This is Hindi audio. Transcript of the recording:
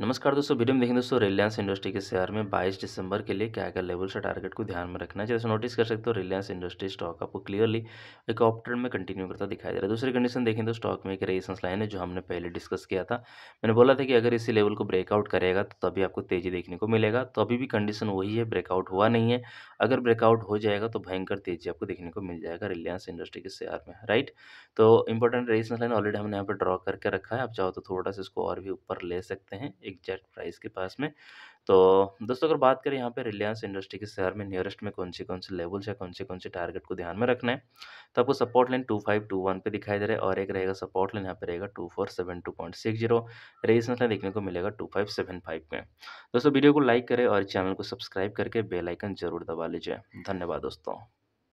नमस्कार दोस्तों वीडियो में देखें दोस्तों रिलायंस इंडस्ट्री के शेयर में 22 दिसंबर के लिए क्या क्या लेवल्स से टारगेट को ध्यान में रखना है जैसे नोटिस कर सकते हो रिलायंस इंडस्ट्री स्टॉक आपको क्लियरली एक ऑप ट्रेंड में कंटिन्यू करता दिखाई दे रहा है दूसरी कंडीशन देखें तो स्टॉक में एक रेजिस्टेंस लाइन है जो हमने पहले डिस्कस किया था मैंने बोला था कि अगर इसी लेवल को ब्रेकआउट करेगा तो तभी आपको तेजी देखने को मिलेगा तो अभी भी कंडीशन वही है ब्रेकआउट हुआ नहीं है अगर ब्रेकआउट हो जाएगा तो भयंकर तेजी आपको देखने को मिल जाएगा रिलायंस इंडस्ट्री के शेयर में राइट तो इंपॉर्टेंट रेजिस्टेंस लाइन ऑलरेडी हमने यहाँ पर ड्रॉ करके रखा है आप चाहो तो थोड़ा सा इसको और भी ऊपर ले सकते हैं एग्जैक्ट प्राइस के पास में तो दोस्तों अगर बात करें यहाँ पे रिलायंस इंडस्ट्री के शहर में नियरेस्ट में कौन से कौन से लेवल्स है कौन से कौन से टारगेट को ध्यान में रखना है तो आपको support line two five two one पे दिखाई दे रहा है और एक रहेगा सपोर्ट लाइन यहाँ पे रहेगा two four seven two point six zero resistance line देखने को मिलेगा टू फाइव सेवन फाइव में दोस्तों वीडियो को लाइक करें और चैनल को सब्सक्राइब करके बेलाइकन जरूर दबा लीजिए धन्यवाद दोस्तों